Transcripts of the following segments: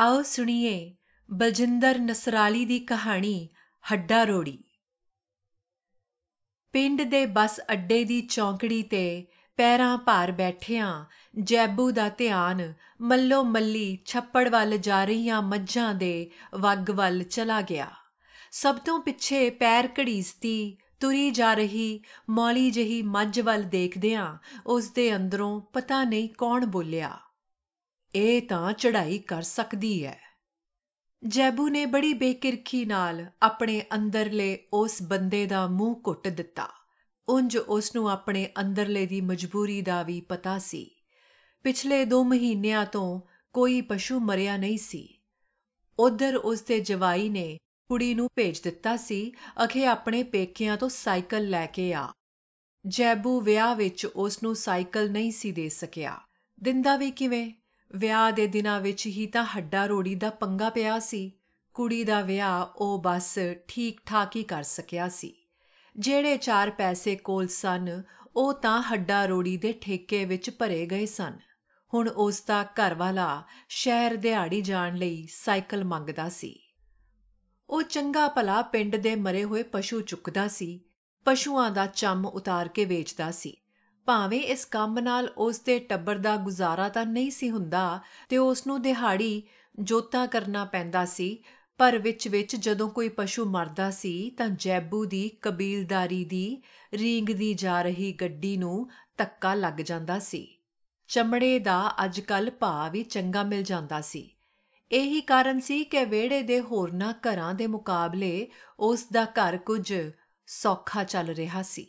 ਆਓ ਸੁਣੀਏ ਬਲਜਿੰਦਰ ਨਸਰਾਲੀ ਦੀ ਕਹਾਣੀ ਹੱਡਾ ਰੋੜੀ ਪਿੰਡ ਦੇ ਬੱਸ ਅੱਡੇ ਦੀ ਚੌਂਕੜੀ ਤੇ ਪੈਰਾਂ ਭਾਰ ਬੈਠਿਆਂ ਜੈਬੂ ਦਾ ਧਿਆਨ ਮੱਲੋ ਮੱਲੀ ਛੱਪੜ ਵੱਲ ਜਾ ਰਹੀਆਂ ਮੱਝਾਂ ਦੇ ਵੱਗ ਵੱਲ ਚਲਾ ਗਿਆ ਸਭ ਤੋਂ ਪਿੱਛੇ ਪੈਰ ਘੜੀਸਤੀ ਤੁਰੀ ਜਾ ਰਹੀ ਮੌਲੀ ਜਹੀ ਮੱਝ ਵੱਲ ਦੇਖਦਿਆਂ ਉਸ ਦੇ ਅੰਦਰੋਂ ਪਤਾ ਨਹੀਂ ਕੌਣ ਬੋਲਿਆ ਇਹ ਤਾਂ ਚੜ੍ਹਾਈ ਕਰ ਸਕਦੀ ਹੈ ਜੈਬੂ ਨੇ ਬੜੀ ਬੇਕਿਰਖੀ ਨਾਲ ਆਪਣੇ ਅੰਦਰਲੇ ਉਸ ਬੰਦੇ ਦਾ ਮੂੰਹ ਘੁੱਟ ਦਿੱਤਾ ਉੰਜ ਉਸ ਨੂੰ ਆਪਣੇ ਅੰਦਰਲੇ ਦੀ ਮਜਬੂਰੀ ਦਾ ਵੀ ਪਤਾ ਸੀ ਪਿਛਲੇ 2 ਮਹੀਨਿਆਂ ਤੋਂ ਕੋਈ ਪਸ਼ੂ ਮਰਿਆ ਨਹੀਂ ਸੀ ਉਧਰ ਉਸ ਤੇ ਜਵਾਈ ਨੇ ਕੁੜੀ ਨੂੰ ਭੇਜ ਦਿੱਤਾ ਸੀ ਅਖੇ ਆਪਣੇ ਪੇਕਿਆਂ ਤੋਂ ਸਾਈਕਲ ਲੈ ਕੇ ਆ ਜੈਬੂ ਵਿਆਹ ਵਿੱਚ ਉਸ ਨੂੰ ਸਾਈਕਲ ਨਹੀਂ ਸੀ ਦੇ ਸਕਿਆ ਦਿੰਦਾ ਵੀ ਕਿਵੇਂ ਵਿਆਹ ਦੇ ਦਿਨਾਂ ਵਿੱਚ ਹੀ ਤਾਂ ਹੱਡਾ ਰੋੜੀ ਦਾ ਪੰਗਾ ਪਿਆ ਸੀ ਕੁੜੀ ਦਾ ਵਿਆਹ ਉਹ ਬਸ ਠੀਕ ਠਾਕ ਹੀ ਕਰ ਸਕਿਆ ਸੀ ਜਿਹੜੇ ਚਾਰ ਪੈਸੇ ਕੋਲ ਸਨ ਉਹ ਤਾਂ ਹੱਡਾ ਰੋੜੀ ਦੇ ਠੇਕੇ ਵਿੱਚ ਭਰੇ ਗਏ ਸਨ ਹੁਣ ਉਸ ਦਾ ਘਰ ਵਾਲਾ ਸ਼ਹਿਰ ਦਿਹਾੜੀ ਜਾਣ ਲਈ ਸਾਈਕਲ ਮੰਗਦਾ ਸੀ ਉਹ ਚੰਗਾ ਭਲਾ ਪਿੰਡ ਦੇ ਮਰੇ ਹੋਏ ਪਸ਼ੂ ਚੁੱਕਦਾ ਸੀ ਪਸ਼ੂਆਂ ਦਾ ਚੰਮ ਉਤਾਰ ਕੇ ਵੇਚਦਾ ਸੀ ਭਾਵੇਂ ਇਸ ਕੰਮ ਨਾਲ ਉਸ ਦੇ ਟੱਬਰ ਦਾ ਗੁਜ਼ਾਰਾ ਤਾਂ ਨਹੀਂ ਸੀ ਹੁੰਦਾ ਤੇ ਉਸ ਨੂੰ ਦਿਹਾੜੀ ਜੋਤਾ ਕਰਨਾ ਪੈਂਦਾ ਸੀ ਪਰ ਵਿੱਚ ਵਿੱਚ ਜਦੋਂ ਕੋਈ ਪਸ਼ੂ ਮਰਦਾ ਸੀ ਤਾਂ ਜੈਬੂ ਦੀ ਕਬੀਲਦਾਰੀ ਦੀ ਰੀਂਗਦੀ ਜਾ ਰਹੀ ਗੱਡੀ ਨੂੰ ਤੱਕਾ ਲੱਗ ਜਾਂਦਾ ਸੀ ਚਮੜੇ ਦਾ ਅੱਜਕੱਲ ਭਾਅ ਵੀ ਚੰਗਾ ਮਿਲ ਜਾਂਦਾ ਸੀ ਇਹੀ ਕਾਰਨ ਸੀ ਕਿ ਵਿਹੜੇ ਦੇ ਹੋਰਨਾਂ ਘਰਾਂ ਦੇ ਮੁਕਾਬਲੇ ਉਸ ਦਾ ਘਰ ਕੁਝ ਸੌਖਾ ਚੱਲ ਰਿਹਾ ਸੀ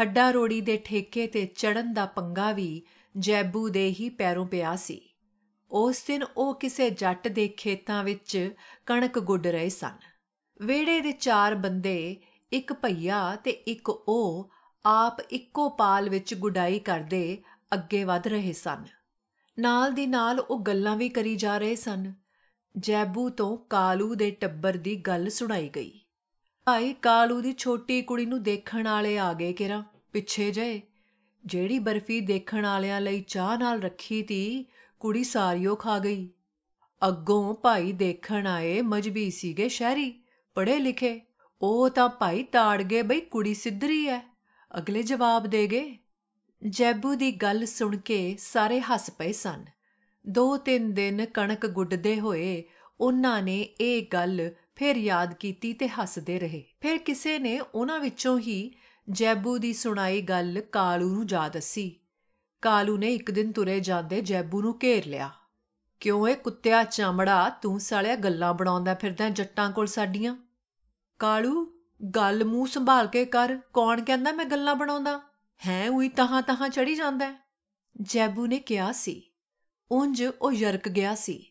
ਹੱਡਾ ਰੋੜੀ ਦੇ ਠੇਕੇ ਤੇ ਚੜਨ ਦਾ ਪੰਗਾ ਵੀ ਜੈਬੂ ਦੇ ਹੀ ਪੈਰੋਂ ਪਿਆ ਸੀ ਉਸ ਦਿਨ ਉਹ ਕਿਸੇ ਜੱਟ ਦੇ ਖੇਤਾਂ ਵਿੱਚ ਕਣਕ ਗੁੱਡ ਰਹੇ ਸਨ ਵੇੜੇ ਦੇ ਚਾਰ ਬੰਦੇ ਇੱਕ ਭਈਆ ਤੇ ਇੱਕ ਉਹ ਆਪ ਇੱਕੋ ਪਾਲ ਵਿੱਚ ਗੁਡਾਈ ਕਰਦੇ ਅੱਗੇ ਵੱਧ ਰਹੇ ਸਨ ਨਾਲ ਦੀ ਨਾਲ ਉਹ ਗੱਲਾਂ ਵੀ ਕਰੀ ਜਾ ਰਹੇ ਸਨ ਜੈਬੂ ਤੋਂ ਕਾਲੂ ਦੇ ਟੱਬਰ ਦੀ ਗੱਲ ਸੁਣਾਈ ਗਈ ਭਾਈ ਕਾਲੂ ਦੀ ਛੋਟੀ ਕੁੜੀ ਨੂੰ ਦੇਖਣ ਵਾਲੇ ਆ ਗਏ ਕਿਰਾ ਪਿੱਛੇ ਜੇ ਜਿਹੜੀ ਬਰਫੀ ਦੇਖਣ ਵਾਲਿਆਂ ਲਈ ਚਾਹ ਨਾਲ ਰੱਖੀ ਤੀ ਕੁੜੀ ਸਾਰਿਓ ਖਾ ਗਈ ਅੱਗੋਂ ਭਾਈ ਦੇਖਣ ਆਏ ਮਜਬੀ ਸੀਗੇ ਸ਼ਹਿਰੀ ਪੜ੍ਹੇ ਲਿਖੇ ਉਹ ਤਾਂ ਭਾਈ ਤਾੜ ਗਏ ਬਈ ਕੁੜੀ ਸਿੱਧਰੀ ਐ ਅਗਲੇ ਜਵਾਬ ਦੇਗੇ ਜੈਬੂ ਦੀ ਗੱਲ ਸੁਣ ਕੇ ਸਾਰੇ ਹੱਸ ਪਏ ਸਨ ਦੋ ਤਿੰਨ ਦਿਨ ਕਣਕ ਗੁੱਡਦੇ ਹੋਏ ਉਹਨਾਂ ਨੇ ਇਹ ਗੱਲ ਫਿਰ ਯਾਦ ਕੀਤੀ ਤੇ ਹੱਸਦੇ ਰਹੇ ਫਿਰ ਕਿਸੇ ਨੇ ਉਹਨਾਂ ਵਿੱਚੋਂ ਹੀ ਜੈਬੂ ਦੀ ਸੁਣਾਈ ਗੱਲ ਕਾਲੂ ਨੂੰ ਜਾ ਦੱਸੀ ਕਾਲੂ ਨੇ ਇੱਕ ਦਿਨ ਤੁਰੇ ਜਾਂਦੇ ਜੈਬੂ ਨੂੰ ਘੇਰ ਲਿਆ ਕਿਉਂ ਏ ਕੁੱਤਿਆ ਚਮੜਾ ਤੂੰ ਸਾਲਿਆ ਗੱਲਾਂ ਬਣਾਉਂਦਾ ਫਿਰਦਾ ਜੱਟਾਂ ਕੋਲ ਸਾਡੀਆਂ ਕਾਲੂ ਗੱਲ ਮੂੰਹ ਸੰਭਾਲ ਕੇ ਕਰ ਕੌਣ ਕਹਿੰਦਾ ਮੈਂ ਗੱਲਾਂ ਬਣਾਉਂਦਾ ਹੈ ਉਹੀ ਤਹਾਂ ਤਹਾਂ ਚੜੀ ਜਾਂਦਾ ਜੈਬੂ ਨੇ ਕਿਹਾ ਸੀ ਉੰਜ ਉਹ ਯਰਕ ਗਿਆ ਸੀ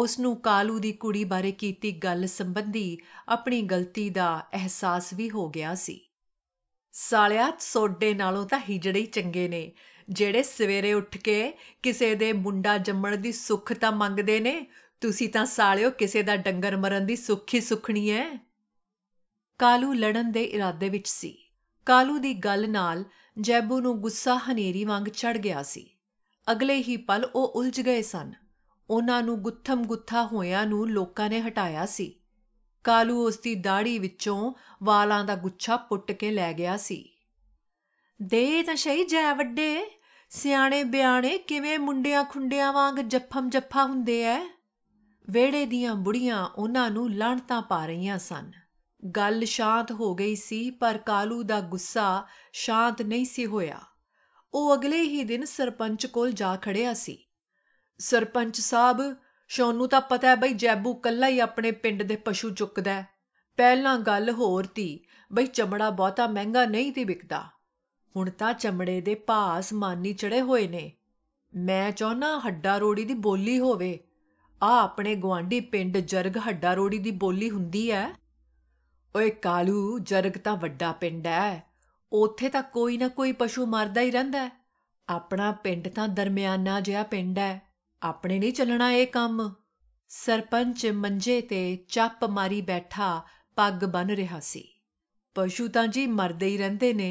ਉਸ ਨੂੰ ਕਾਲੂ ਦੀ ਕੁੜੀ ਬਾਰੇ ਕੀਤੀ ਗੱਲ ਸੰਬੰਧੀ ਆਪਣੀ ਗਲਤੀ ਦਾ ਅਹਿਸਾਸ ਵੀ ਹੋ ਗਿਆ ਸੀ ਸਾਲਿਆ ਸੋਡੇ ਨਾਲੋਂ ਤਾਂ ਹਿਜੜੇ ਚੰਗੇ ਨੇ ਜਿਹੜੇ ਸਵੇਰੇ ਉੱਠ ਕੇ ਕਿਸੇ ਦੇ ਮੁੰਡਾ ਜੰਮਣ ਦੀ ਸੁੱਖ ਤਾਂ ਮੰਗਦੇ ਨੇ ਤੁਸੀਂ ਤਾਂ ਸਾਲਿਓ ਕਿਸੇ ਦਾ ਡੰਗਰ ਮਰਨ ਦੀ ਸੁੱਖੀ ਸੁਖਣੀ ਐ ਕਾਲੂ ਲੜਨ ਦੇ ਇਰਾਦੇ ਵਿੱਚ ਸੀ ਕਾਲੂ ਦੀ ਗੱਲ ਨਾਲ ਜੈਬੂ ਨੂੰ ਗੁੱਸਾ ਹਨੇਰੀ ਵਾਂਗ ਚੜ ਗਿਆ ਸੀ ਅਗਲੇ ਹੀ ਪਲ ਉਹ ਉਲਝ ਗਏ ਸਨ ਉਹਨਾਂ ਨੂੰ ਗੁੱਥਮ-ਗੁੱਥਾ ਹੋਇਆਂ ਨੂੰ ਲੋਕਾਂ ਨੇ ਹਟਾਇਆ ਸੀ ਕਾਲੂ ਉਸ ਦੀ ਦਾੜੀ ਵਿੱਚੋਂ ਵਾਲਾਂ ਦਾ ਗੁੱਛਾ ਪੁੱਟ ਕੇ ਲੈ ਗਿਆ ਸੀ ਦੇ ਤਾਂ ਸਹੀ ਜੈ ਵੱਡੇ ਸਿਆਣੇ ਬਿਆਣੇ ਕਿਵੇਂ ਮੁੰਡਿਆਂ ਖੁੰਡਿਆਂ ਵਾਂਗ ਜੱਫਮ ਜੱਫਾ ਹੁੰਦੇ ਐ ਵੇੜੇ ਦੀਆਂ ਬੁੜੀਆਂ ਉਹਨਾਂ ਨੂੰ ਤਾਂ ਪਾ ਰਹੀਆਂ ਸਨ ਗੱਲ ਸ਼ਾਂਤ ਹੋ ਗਈ ਸੀ ਪਰ ਕਾਲੂ ਦਾ ਗੁੱਸਾ ਸ਼ਾਂਤ ਨਹੀਂ ਸੀ ਹੋਇਆ ਉਹ ਅਗਲੇ ਹੀ ਦਿਨ ਸਰਪੰਚ ਕੋਲ ਜਾ ਖੜਿਆ ਸੀ ਸਰਪੰਚ ਸਾਹਿਬ ਸ਼ੌਨੂ ਤਾਂ ਪਤਾ ਹੈ ਬਈ ਜੈਬੂ ਕੱਲਾ ਹੀ ਆਪਣੇ ਪਿੰਡ ਦੇ ਪਸ਼ੂ ਚੁੱਕਦਾ ਹੈ ਪਹਿਲਾਂ ਗੱਲ ਹੋਰ ਸੀ ਬਈ ਚਮੜਾ ਬਹੁਤਾ ਮਹਿੰਗਾ ਨਹੀਂ ਤੇ ਵਿਕਦਾ ਹੁਣ ਤਾਂ ਚਮੜੇ ਦੇ ਪਾਸ ਮਾਨੀ ਚੜੇ ਹੋਏ ਨੇ ਮੈਂ ਚਾਹਨਾ ਹੱਡਾ ਰੋੜੀ ਦੀ ਬੋਲੀ ਹੋਵੇ ਆ ਆਪਣੇ ਗਵਾਂਢੀ ਪਿੰਡ ਜਰਗ ਹੱਡਾ ਰੋੜੀ ਦੀ ਬੋਲੀ ਹੁੰਦੀ ਐ ਓਏ ਕਾਲੂ ਜਰਗ ਤਾਂ ਵੱਡਾ ਪਿੰਡ ਐ ਉੱਥੇ ਤਾਂ ਕੋਈ ਨਾ ਕੋਈ ਪਸ਼ੂ ਮਰਦਾ ਹੀ ਰਹਿੰਦਾ ਆਪਣਾ ਪਿੰਡ ਤਾਂ ਦਰਮਿਆਨਾ ਜਿਹਾ ਪਿੰਡ ਐ ਆਪਣੇ ਨਹੀਂ ਚੱਲਣਾ ਇਹ ਕੰਮ ਸਰਪੰਚ ਮੰਜੇ ਤੇ ਚੱਪ ਮਾਰੀ ਬੈਠਾ ਪੱਗ ਬਨ ਰਿਹਾ ਸੀ ਪਸ਼ੂ ਤਾਂ ਜੀ ਮਰਦੇ ਹੀ ਰਹਿੰਦੇ ਨੇ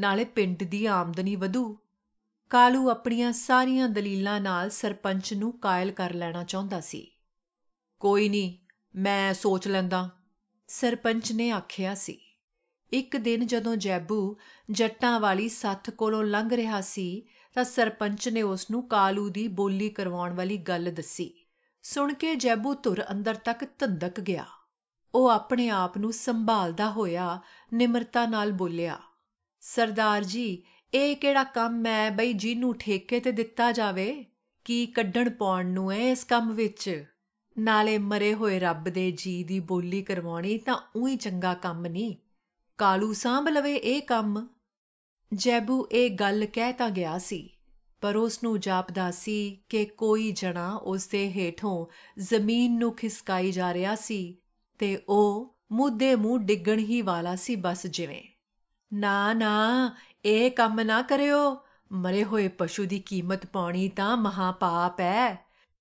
ਨਾਲੇ ਪਿੰਡ ਦੀ ਆਮਦਨੀ ਵਧੂ ਕਾਲੂ ਆਪਣੀਆਂ ਸਾਰੀਆਂ ਦਲੀਲਾਂ ਨਾਲ ਸਰਪੰਚ ਨੂੰ ਕਾਇਲ ਕਰ ਲੈਣਾ ਚਾਹੁੰਦਾ ਸੀ ਕੋਈ ਨਹੀਂ ਮੈਂ ਸੋਚ ਲੈਂਦਾ ਸਰਪੰਚ ਨੇ ਆਖਿਆ ਸੀ ਇੱਕ ਦਿਨ ਜਦੋਂ ਜੈਬੂ ਜੱਟਾਂ ਵਾਲੀ ਸੱਥ ਕੋਲੋਂ ਲੰਘ ਰਿਹਾ ਸੀ ਤਾਂ ਸਰਪੰਚ ਨੇ ਉਸ ਨੂੰ ਕਾਲੂ ਦੀ ਬੋਲੀ ਕਰਵਾਉਣ ਵਾਲੀ ਗੱਲ ਦੱਸੀ ਸੁਣ ਕੇ ਜੈਬੂ ਧੁਰ ਅੰਦਰ ਤੱਕ ਧੰਦਕ ਗਿਆ ਉਹ ਆਪਣੇ ਆਪ ਨੂੰ ਸੰਭਾਲਦਾ ਹੋਇਆ ਨਿਮਰਤਾ ਨਾਲ ਬੋਲਿਆ ਸਰਦਾਰ ਜੀ ਇਹ ਕਿਹੜਾ ਕੰਮ ਹੈ ਬਈ ਜਿਹਨੂੰ ਠੇਕੇ ਤੇ ਦਿੱਤਾ ਜਾਵੇ ਕੀ ਕੱਢਣ ਪਾਉਣ ਨੂੰ ਐ ਇਸ ਕੰਮ ਵਿੱਚ ਨਾਲੇ ਮਰੇ ਹੋਏ ਰੱਬ ਦੇ ਜੀ ਦੀ ਬੋਲੀ ਕਰਵਾਉਣੀ ਤਾਂ ਉਹੀ ਚੰਗਾ ਕੰਮ ਨਹੀਂ ਕਾਲੂ ਸਾਂਭ ਲਵੇ ਇਹ ਕੰਮ ਜੈਬੂ ਇਹ ਗੱਲ ਕਹਿ ਤਾਂ ਗਿਆ ਸੀ ਪਰ ਉਸ ਨੂੰ ਜਾਪਦਾ ਸੀ ਕਿ ਕੋਈ ਜਣਾ ਉਸ ਦੇ ਹੇਠੋਂ ਜ਼ਮੀਨ ਨੂੰ ਖਿਸਕਾਈ ਜਾ ਰਿਹਾ ਸੀ ਤੇ ਉਹ ਮੁੱਦੇ ਮੂੰਹ ਡਿੱਗਣ ਹੀ ਵਾਲਾ ਸੀ ਬਸ ਜਿਵੇਂ ਨਾ ਨਾ ਇਹ ਕੰਮ ਨਾ ਕਰਿਓ ਮਰੇ ਹੋਏ ਪਸ਼ੂ ਦੀ ਕੀਮਤ ਪਾਉਣੀ ਤਾਂ ਮਹਾਪਾਪ ਹੈ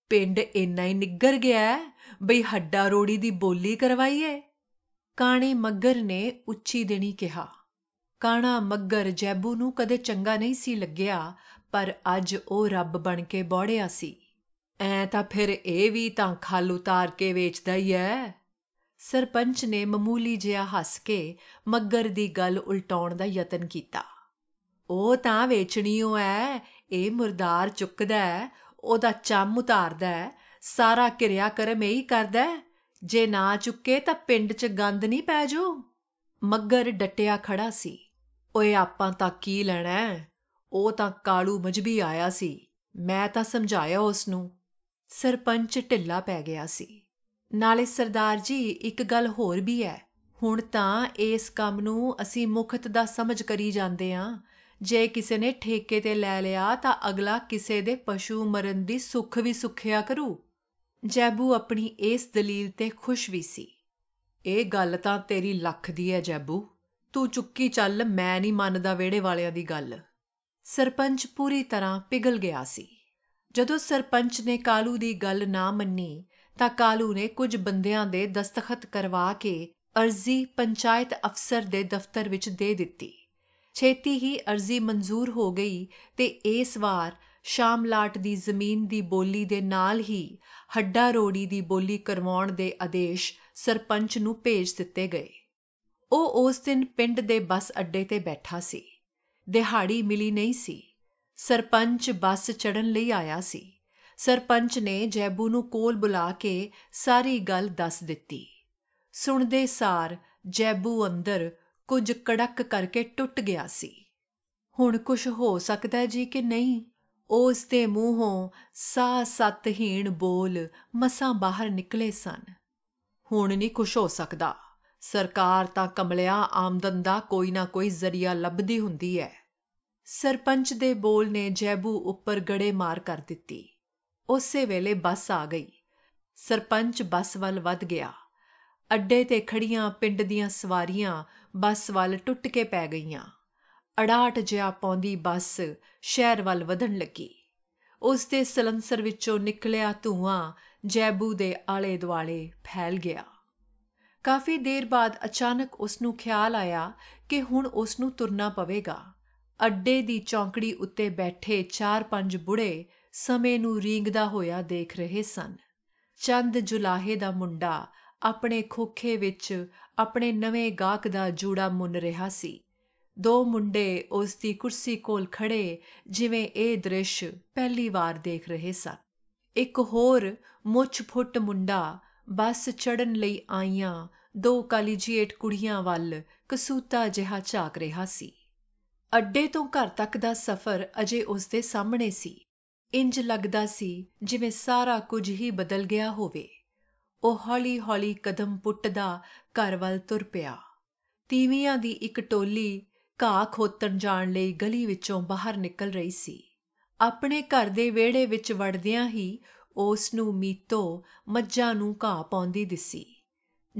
ਪਿੰਡ ਇੰਨਾ ਹੀ ਨਿੱਗਰ ਗਿਆ ਬਈ ਹੱਡਾ ਰੋੜੀ ਦੀ ਬੋਲੀ ਕਰਵਾਈਏ ਕਾਣੀ ਮੱਗਰ ਨੇ ਉੱਚੀ ਦੇਣੀ ਕਿਹਾ ਕਾਣਾ ਮੱਗਰ ਜੈਬੂ ਨੂੰ ਕਦੇ ਚੰਗਾ ਨਹੀਂ ਸੀ ਲੱਗਿਆ ਪਰ ਅੱਜ ਉਹ ਰੱਬ ਬਣ ਕੇ ਬੋੜਿਆ ਸੀ ਐ ਤਾਂ ਫਿਰ ਇਹ ਵੀ ਤਾਂ ਖਾਲ ਉਤਾਰ ਕੇ ਵੇਚਦਾ ਹੀ ਐ ਸਰਪੰਚ ਨੇ ਮਮੂਲੀ ਜਿਹਾ ਹੱਸ ਕੇ ਮੱਗਰ ਦੀ ਗੱਲ ਉਲਟਾਉਣ ਦਾ ਯਤਨ ਕੀਤਾ ਉਹ ਤਾਂ ਵੇਚਣੀਓ ਐ ਇਹ ਮਰਦਾਰ ਚੁੱਕਦਾ ਉਹਦਾ ਚੰਮ ਉਤਾਰਦਾ ਸਾਰਾ ਕਿਰਿਆ ਕਰਮ ਇਹੀ ਕਰਦਾ ਜੇ ਨਾ ਚੁੱਕੇ ਤਾਂ ਪਿੰਡ 'ਚ ਗੰਦ ਨਹੀਂ ਪੈ ਜੋ ਮੱਗਰ ਡਟਿਆ ਖੜਾ ਸੀ ਓਏ ਆਪਾਂ ਤਾਂ ਕੀ ਲੈਣਾ ਉਹ ਤਾਂ ਕਾਲੂ ਮਜਬੀ ਆਇਆ ਸੀ ਮੈਂ ਤਾਂ ਸਮਝਾਇਆ ਉਸ ਨੂੰ ਸਰਪੰਚ ਢਿੱਲਾ ਪੈ ਗਿਆ ਸੀ ਨਾਲੇ ਸਰਦਾਰ ਜੀ ਇੱਕ ਗੱਲ ਹੋਰ ਵੀ ਹੈ ਹੁਣ ਤਾਂ ਇਸ ਕੰਮ ਨੂੰ ਅਸੀਂ ਮੁਖਤ ਦਾ ਸਮਝ ਕਰੀ ਜਾਂਦੇ ਆਂ ਜੇ ਕਿਸੇ ਨੇ ਠੇਕੇ ਤੇ ਲੈ ਲਿਆ ਤਾਂ ਅਗਲਾ ਕਿਸੇ ਦੇ ਪਸ਼ੂ ਮਰਨ ਦੀ ਸੁੱਖ ਵੀ ਸੁਖਿਆ ਕਰੂ ਜੈਬੂ ਆਪਣੀ ਇਸ ਦਲੀਲ ਤੇ ਖੁਸ਼ ਵੀ ਸੀ ਇਹ ਗੱਲ ਤਾਂ ਤੇਰੀ ਲੱਖ ਦੀ ਹੈ ਜੈਬੂ ਤੂੰ ਚੁੱਕੀ ਚੱਲ ਮੈਂ ਨਹੀਂ ਮੰਨਦਾ ਵਿਹੜੇ ਵਾਲਿਆਂ ਦੀ ਗੱਲ ਸਰਪੰਚ ਪੂਰੀ ਤਰ੍ਹਾਂ ਪਿਗਲ ਗਿਆ ਸੀ ਜਦੋਂ ਸਰਪੰਚ ਨੇ ਕਾਲੂ ਦੀ ਗੱਲ ਨਾ ਮੰਨੀ ਤਾਂ ਕਾਲੂ ਨੇ ਕੁਝ ਬੰਦਿਆਂ ਦੇ ਦਸਤਖਤ ਕਰਵਾ ਕੇ ਅਰਜ਼ੀ ਪੰਚਾਇਤ ਅਫਸਰ ਦੇ ਦਫ਼ਤਰ ਵਿੱਚ ਦੇ ਦਿੱਤੀ ਛੇਤੀ ਹੀ ਅਰਜ਼ੀ ਮਨਜ਼ੂਰ ਹੋ ਗਈ ਤੇ ਇਸ ਵਾਰ ਸ਼ਾਮਲਾਟ ਦੀ ਜ਼ਮੀਨ ਦੀ ਬੋਲੀ ਦੇ ਨਾਲ ਹੀ ਹੱਡਾ ਰੋੜੀ ਦੀ ਬੋਲੀ ਕਰਵਾਉਣ ਦੇ ਆਦੇਸ਼ ਸਰਪੰਚ ਨੂੰ ਭੇਜ ਦਿੱਤੇ ਗਏ ਉਹ ਉਸ ਦਿਨ ਪਿੰਡ ਦੇ ਬੱਸ ਅੱਡੇ ਤੇ ਬੈਠਾ ਸੀ ਦਿਹਾੜੀ ਮਿਲੀ ਨਹੀਂ ਸੀ ਸਰਪੰਚ ਬੱਸ ਚੜਨ ਲਈ ਆਇਆ ਸੀ ਸਰਪੰਚ ਨੇ ਜੈਬੂ ਨੂੰ ਕੋਲ ਬੁਲਾ ਕੇ ਸਾਰੀ ਗੱਲ ਦੱਸ ਦਿੱਤੀ ਸੁਣਦੇ ਸਾਰ ਜੈਬੂ ਅੰਦਰ ਕੁਝ ਕੜਕ ਕਰਕੇ ਟੁੱਟ ਗਿਆ ਸੀ ਹੁਣ ਕੁਝ ਹੋ ਸਕਦਾ ਜੀ ਕਿ ਨਹੀਂ ਉਸ ਦੇ ਮੂੰਹੋਂ ਸਾ ਸਤਹੀਣ ਬੋਲ ਮਸਾਂ ਬਾਹਰ ਨਿਕਲੇ ਸਨ ਹੁਣ ਨਹੀਂ ਕੁਝ ਹੋ ਸਕਦਾ ਸਰਕਾਰ ਤਾਂ ਕਮਲਿਆ ਆਮਦਨ ਦਾ ਕੋਈ ਨਾ ਕੋਈ ਜ਼ਰੀਆ ਲੱਭਦੀ ਹੁੰਦੀ ਹੈ ਸਰਪੰਚ ਦੇ ਬੋਲ ਨੇ ਜੈਬੂ ਉੱਪਰ ਗੜੇ ਮਾਰ ਕਰ ਦਿੱਤੀ ਉਸੇ ਵੇਲੇ ਬੱਸ ਆ ਗਈ ਸਰਪੰਚ ਬੱਸ ਵੱਲ ਵੱਧ ਗਿਆ ਅੱਡੇ ਤੇ ਖੜੀਆਂ ਪਿੰਡ ਦੀਆਂ ਸਵਾਰੀਆਂ ਬੱਸ ਵੱਲ ਟੁੱਟ ਕੇ ਪੈ ਗਈਆਂ ਅੜਾਟ ਜਿਹਾ ਪੌਂਦੀ ਬੱਸ ਸ਼ਹਿਰ ਵੱਲ ਵਧਣ ਲੱਗੀ ਉਸ ਦੇ ਸਲੰਸਰ ਵਿੱਚੋਂ ਨਿਕਲਿਆ ਧੂਆਂ ਜੈਬੂ ਦੇ ਆਲੇ ਦੁਆਲੇ ਫੈਲ ਗਿਆ ਕਾਫੀ ਦੇਰ ਬਾਅਦ ਅਚਾਨਕ ਉਸ ਨੂੰ ਖਿਆਲ ਆਇਆ ਕਿ ਹੁਣ ਉਸ ਨੂੰ ਤੁਰਨਾ ਪਵੇਗਾ ਅੱਡੇ ਦੀ ਚੌਂਕੜੀ ਉੱਤੇ ਬੈਠੇ ਚਾਰ ਪੰਜ ਬੁੜੇ ਸਮੇਂ ਨੂੰ ਰੀਂਗਦਾ ਹੋਇਆ ਦੇਖ ਰਹੇ ਸਨ ਚੰਦ ਜੁਲਾਹੇ ਦਾ ਮੁੰਡਾ ਆਪਣੇ ਖੋਖੇ ਵਿੱਚ ਆਪਣੇ ਨਵੇਂ ਗਾਹਕ ਦਾ ਜੂੜਾ ਮੁੰਨ ਰਿਹਾ ਸੀ ਦੋ ਮੁੰਡੇ ਉਸ ਦੀ ਕੁਰਸੀ ਕੋਲ ਖੜੇ ਜਿਵੇਂ ਇਹ ਦ੍ਰਿਸ਼ ਪਹਿਲੀ ਵਾਰ ਦੇਖ ਰਹੇ ਸਨ ਇੱਕ ਹੋਰ ਮੁੱਛ ਫੁੱਟ ਮੁੰਡਾ ਬੱਸ ਚੜਨ ਲਈ ਆਈਆਂ ਦੋ ਕਾਲੀਜੀਏਟ ਕੁੜੀਆਂ ਵੱਲ ਕਸੂਤਾ ਜਿਹਾ ਝਾਕ ਰਿਹਾ ਸੀ ਅੱਡੇ ਤੋਂ ਘਰ ਤੱਕ ਦਾ ਸਫ਼ਰ ਅਜੇ ਉਸ ਦੇ ਸਾਹਮਣੇ ਸੀ ਇੰਜ ਲੱਗਦਾ ਸੀ ਜਿਵੇਂ ਸਾਰਾ ਕੁਝ ਹੀ ਬਦਲ ਗਿਆ ਹੋਵੇ ਉਹ ਹੌਲੀ-ਹੌਲੀ ਕਦਮ ਪੁੱਟਦਾ ਘਰ ਵੱਲ ਤੁਰ ਪਿਆ ਤੀਵੀਆਂ ਦੀ ਇੱਕ ਟੋਲੀ ਘਾਹ ਖੋਤਣ ਜਾਣ ਲਈ ਗਲੀ ਵਿੱਚੋਂ ਬਾਹਰ ਨਿਕਲ ਰਹੀ ਸੀ ਆਪਣੇ ਘਰ ਦੇ ਵਿਹੜੇ ਵਿੱਚ ਵੜਦਿਆਂ ਹੀ ਉਸ ਨੂੰ ਮੀਤੋ ਮੱਝਾਂ ਨੂੰ ਘਾਹ ਪਾਉਂਦੀ ਦਿਸੀ